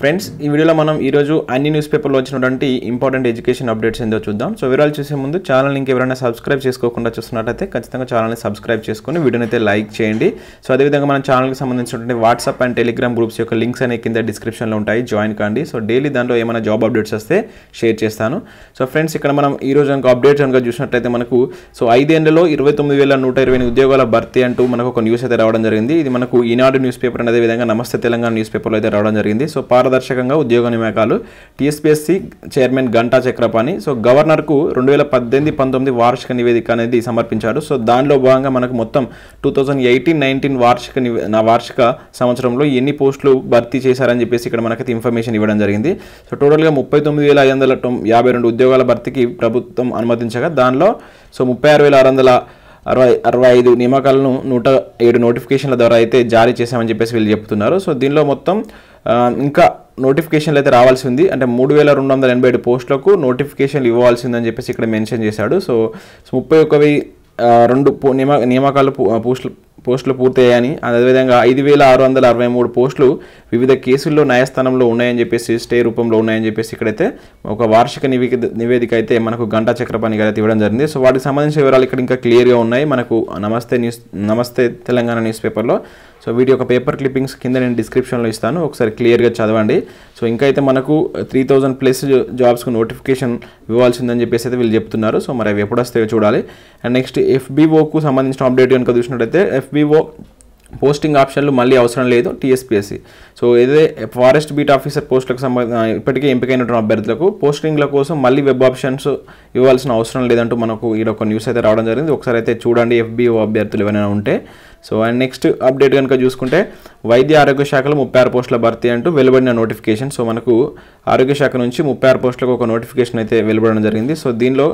Friends ఈ వీడియోలో మనం ఈరోజు అన్ని న్యూస్ పేపర్లో వచ్చినటువంటి ఇంపార్టెంట్ ఎడ్యుకేషన్ అప్డేట్స్ ఏందో చూద్దాం సో వివరాలు చూసే ముందు ఛానల్ ఇంకా ఎవరైనా సబ్స్క్రైబ్ చేసుకోకుండా చూస్తున్నట్టయితే ఖచ్చితంగా ఛానల్ని సబ్స్క్రైబ్ చేసుకుని వీడియోని అయితే లైక్ చేయండి సో అదేవిధంగా మన ఛానల్కి సంబంధించినటువంటి వాట్సాప్ అండ్ టెలిగ్రామ్ గ్రూప్స్ యొక్క లింక్స్ అనే కింద డిస్క్రిప్షన్లో ఉంటాయి జాయిన్ కాండి సో డైలీ దాంట్లో ఏమైనా జాబ్ అప్డేట్స్ వస్తే షేర్ చేస్తాను సో ఫ్రెండ్స్ ఇక్కడ మనం ఈ రోజు కనుక అప్డేట్స్ కనుక చూసినట్టయితే మనకు సో ఐదేళ్లలో ఇరవై తొమ్మిది వేల నూట ఇరవై ఉద్యోగాల భర్తీ అంటూ మనకు ఒక న్యూస్ అయితే రావడం జరిగింది ఇది మనకు ఈనాడు న్యూస్ పేపర్ అదేవిధంగా నమస్తే తెలంగాణ న్యూస్ పేపర్లో అయితే రావడం జరిగింది సో పార్ పారదర్శకంగా ఉద్యోగ నియామకాలు TSPSC chairman Ganta Chakrapani so గవర్నర్కు రెండు వేల పద్దెనిమిది పంతొమ్మిది వార్షిక నివేదిక అనేది సమర్పించారు సో దానిలో భాగంగా మనకు మొత్తం టూ థౌజండ్ ఎయిటీన్ నైన్టీన్ వార్షిక నా వార్షిక సంవత్సరంలో ఎన్ని పోస్టులు భర్తీ చేశారని చెప్పేసి ఇక్కడ మనకైతే ఇన్ఫర్మేషన్ ఇవ్వడం జరిగింది సో టోటల్గా ముప్పై తొమ్మిది వేల ఐదు వందల యాభై రెండు ఉద్యోగాల భర్తీకి ప్రభుత్వం అనుమతించగా దానిలో సో ముప్పై ఆరు వేల ఆరు వందల అరవై అరవై ఐదు నియామకాలను నూట ఏడు నోటిఫికేషన్ల ద్వారా అయితే జారీ చేశామని చెప్పేసి వీళ్ళు చెప్తున్నారు సో దీనిలో మొత్తం ఇంకా నోటిఫికేషన్లు అయితే రావాల్సి ఉంది అంటే మూడు వేల రెండు వందల ఎనభై ఏడు పోస్టులకు నోటిఫికేషన్లు ఇవ్వాల్సి ఉందని చెప్పేసి ఇక్కడ మెన్షన్ చేశాడు సో ముప్పై ఒకవి రెండు నియామకాలు పోస్టులు పోస్టులు పూర్తయ్యాయని అదేవిధంగా ఐదు వేల ఆరు వందల అరవై మూడు పోస్టులు వివిధ కేసుల్లో న్యాయస్థానంలో ఉన్నాయని చెప్పేసి స్టే రూపంలో ఉన్నాయని చెప్పేసి ఇక్కడైతే ఒక వార్షిక నివేదిక నివేదిక అయితే మనకు గంటా చక్రపాణి గారు ఇవ్వడం జరిగింది సో వాటికి సంబంధించిన వివరాలు ఇక్కడ ఇంకా క్లియర్గా ఉన్నాయి మనకు నమస్తే న్యూస్ నమస్తే తెలంగాణ న్యూస్ పేపర్లో సో వీటి యొక్క పేపర్ క్లిప్పింగ్స్ కింద నేను డిస్క్రిప్షన్లో ఇస్తాను ఒకసారి క్లియర్గా చదవండి సో ఇంకా అయితే మనకు త్రీ థౌజండ్ ప్లస్ జాబ్స్కు నోటిఫికేషన్ ఇవ్వాల్సిందని చెప్పేసి అయితే వీళ్ళు చెప్తున్నారు సో మరి అవి ఎప్పుడు వస్తాయో చూడాలి అండ్ నెక్స్ట్ ఎఫ్బీఓకు సంబంధించిన అప్డేట్ కనుక చూసినట్టయితే ఎఫ్బీ ఎఫ్పిఓ పోస్టింగ్ ఆప్షన్లు మళ్ళీ అవసరం లేదు టీఎస్పీఎస్సీ సో e. ఏదే ఫారెస్ట్ బీట్ ఆఫీసర్ పోస్టులకు సంబంధించిన ఇప్పటికే ఎంపికైనటువంటి అభ్యర్థులకు పోస్టింగ్ల కోసం మళ్ళీ వెబ్ ఆప్షన్స్ ఇవ్వాల్సిన అవసరం లేదంటూ మనకు ఈడ ఒక న్యూస్ అయితే రావడం జరిగింది ఒకసారి అయితే చూడండి ఎఫ్బీఓ అభ్యర్థులు ఏమైనా ఉంటే సో అండ్ నెక్స్ట్ అప్డేట్ కనుక చూసుకుంటే వైద్య ఆరోగ్య శాఖలో ముప్పై ఆరు పోస్టుల భర్తీ అంటూ వెలువడిన నోటిఫికేషన్ సో మనకు ఆరోగ్య శాఖ నుంచి ముప్పై ఆరు పోస్టులకు ఒక నోటిఫికేషన్ అయితే వెలువడడం జరిగింది సో దీనిలో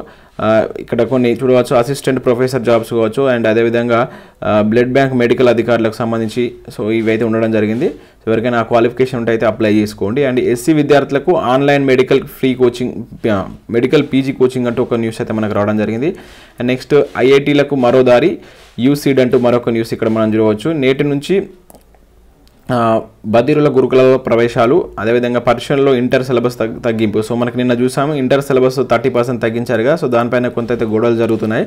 ఇక్కడ కొన్ని చూడవచ్చు అసిస్టెంట్ ప్రొఫెసర్ జాబ్స్ కావచ్చు అండ్ అదేవిధంగా బ్లడ్ బ్యాంక్ మెడికల్ అధికారులకు సంబంధించి సో ఇవైతే ఉండడం జరిగింది సో ఎవరికైనా క్వాలిఫికేషన్ ఉంటే అయితే అప్లై చేసుకోండి అండ్ ఎస్సీ విద్యార్థులకు online medical free coaching medical PG coaching అంటూ ఒక న్యూస్ అయితే మనకు రావడం జరిగింది అండ్ నెక్స్ట్ ఐఐటీలకు మరో దారి యూసీడ్ అంటూ మరొక న్యూస్ ఇక్కడ మనం చూడవచ్చు నేటి నుంచి బదిరుల గురుకులలో ప్రవేశాలు అదేవిధంగా పరీక్షల్లో ఇంటర్ సిలబస్ తగ్గింపు సో మనకి నిన్న చూసాము ఇంటర్ సిలబస్ థర్టీ పర్సెంట్ తగ్గించారుగా సో దానిపైన కొంత అయితే గొడవలు జరుగుతున్నాయి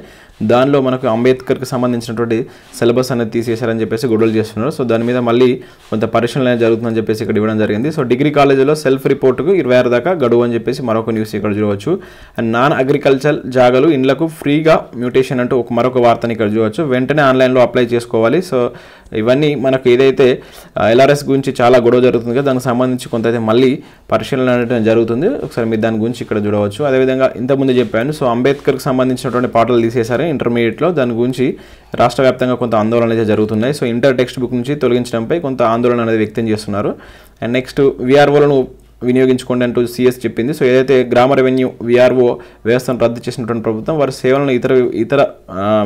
దానిలో మనకు అంబేద్కర్కి సంబంధించినటువంటి సిలబస్ అనేది తీసేశారని చెప్పేసి గొడవలు చేస్తున్నారు సో దాని మీద మళ్ళీ కొంత పరీక్షలు అనేది జరుగుతుందని చెప్పేసి ఇక్కడ ఇవ్వడం జరిగింది సో డిగ్రీ కాలేజీలో సెల్ఫ్ రిపోర్ట్కు ఇరవై ఆరు దాకా గడువు అని చెప్పేసి మరొక న్యూస్ ఇక్కడ చూడవచ్చు అండ్ నాన్ అగ్రికల్చర్ జాగలు ఇండ్లకు ఫ్రీగా మ్యూటేషన్ అంటూ ఒక మరొక వార్తని ఇక్కడ చూడవచ్చు వెంటనే ఆన్లైన్లో అప్లై చేసుకోవాలి సో ఇవన్నీ మనకు ఏదైతే ఎల్ఆర్ఎస్ గురించి చాలా గొడవ జరుగుతుంది కదా దానికి సంబంధించి కొంత అయితే మళ్ళీ పరిశీలన అనేది జరుగుతుంది ఒకసారి మీరు దాని గురించి ఇక్కడ చూడవచ్చు అదేవిధంగా ఇంతకుముందు చెప్పాను సో అంబేద్కర్కి సంబంధించినటువంటి పాటలు తీసేశారు ఇంటర్మీడియట్లో దాని గురించి రాష్ట్ర వ్యాప్తంగా కొంత ఆందోళన అయితే జరుగుతున్నాయి సో ఇంటర్ టెక్స్ట్ బుక్ నుంచి తొలగించడంపై కొంత ఆందోళన అనేది వ్యక్తం చేస్తున్నారు అండ్ నెక్స్ట్ విఆర్ఓలను వినియోగించుకోండి అంటూ సిఎస్ చెప్పింది సో ఏదైతే గ్రామ రెవెన్యూ విఆర్ఓ వ్యవస్థను రద్దు చేసినటువంటి ప్రభుత్వం వారి సేవలను ఇతర ఇతర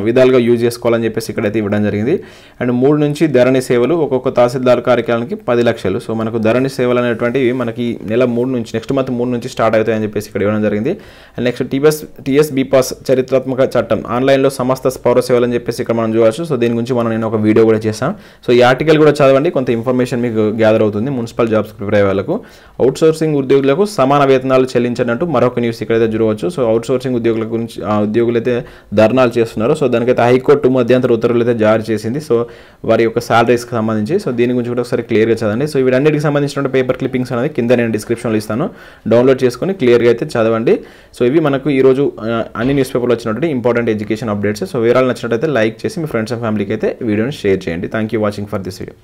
విధాలుగా యూజ్ చేసుకోవాలని చెప్పేసి ఇక్కడైతే ఇవ్వడం జరిగింది అండ్ మూడు నుంచి ధరణి సేవలు ఒక్కొక్క తహసీల్దార్ కార్యక్రమానికి పది లక్షలు సో మనకు ధరణి సేవలు అనేటువంటివి మనకి నెల మూడు నుంచి నెక్స్ట్ మంత్ మూడు నుంచి స్టార్ట్ అవుతాయని చెప్పేసి ఇక్కడ ఇవ్వడం జరిగింది and next TS TS bPASS చరిత్రాత్మక చట్టం ఆన్లైన్లో సమస్త పౌర సేవలు అని చెప్పేసి ఇక్కడ మనం చూడవచ్చు సో దీని గురించి మనం నేను ఒక వీడియో కూడా చేశాను సో ఈ ఆర్టికల్ కూడా చదవండి కొంత ఇన్ఫర్మేషన్ మీకు గ్యాదర్ అవుతుంది మున్సిపల్ జాబ్స్ ప్రిపేర్ అయ్యే వాళ్ళకు అవుట్స్ సోర్సింగ్ ఉద్యోగులకు సమాన వేతనాలు చెల్లించినట్టు మరొక న్యూస్ ఇక్కడైతే చూడవచ్చు సో అవుట్ సోర్సింగ్ ఉద్యోగుల గురించి ఉద్యోగులు అయితే ధర్నాలు చేస్తున్నారు సో దానికైతే హైకోర్టు మధ్యంతర ఉత్తర్వులు అయితే జారీ చేసింది సో వారి యొక్క శాలరీస్కి సంబంధించి సో దీని గురించి కూడా ఒకసారి క్లియర్గా చదవండి సో వీటన్నిటికి సంబంధించిన పేపర్ క్లిప్పింగ్స్ అనేది కింద నేను డిస్క్రిప్షన్లో ఇస్తాను డౌన్లోడ్ చేసుకొని క్లియర్గా అయితే చదవండి సో ఇవి మనకు ఈరోజు అన్ని న్యూస్ పేపర్లు వచ్చినటువంటి ఇంపార్టెంట్ ఎడ్యుకేషన్ అప్డేట్స్ సో వివరాలు నచ్చినట్టయితే లైక్ చేసి మీ ఫ్రెండ్స్ అండ్ ఫ్యామిలీకి అయితే వీడియోని షేర్ చేయండి thank you watching for this video